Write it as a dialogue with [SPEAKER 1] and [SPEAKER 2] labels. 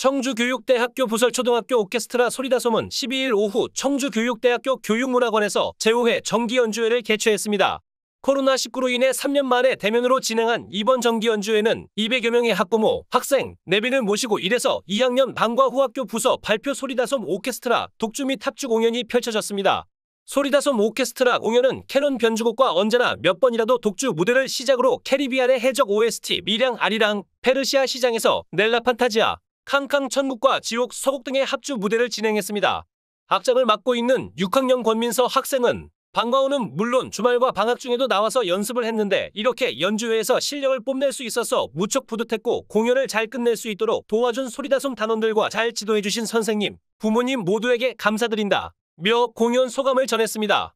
[SPEAKER 1] 청주교육대학교 부설초등학교 오케스트라 소리다솜은 12일 오후 청주교육대학교 교육문화관에서 제5회 정기연주회를 개최했습니다. 코로나19로 인해 3년 만에 대면으로 진행한 이번 정기연주회는 200여 명의 학부모, 학생, 내빈을 모시고 1에서 2학년 방과 후학교 부서 발표 소리다솜 오케스트라 독주 및탑주 공연이 펼쳐졌습니다. 소리다솜 오케스트라 공연은 캐논 변주곡과 언제나 몇 번이라도 독주 무대를 시작으로 캐리비안의 해적 OST 미량 아리랑, 페르시아 시장에서 넬라 판타지아, 캉캉 천국과 지옥 서곡 등의 합주 무대를 진행했습니다. 악장을 맡고 있는 6학년 권민서 학생은 방과후는 물론 주말과 방학 중에도 나와서 연습을 했는데 이렇게 연주회에서 실력을 뽐낼 수 있어서 무척 뿌듯했고 공연을 잘 끝낼 수 있도록 도와준 소리다솜 단원들과 잘 지도해주신 선생님, 부모님 모두에게 감사드린다. 며 공연
[SPEAKER 2] 소감을 전했습니다.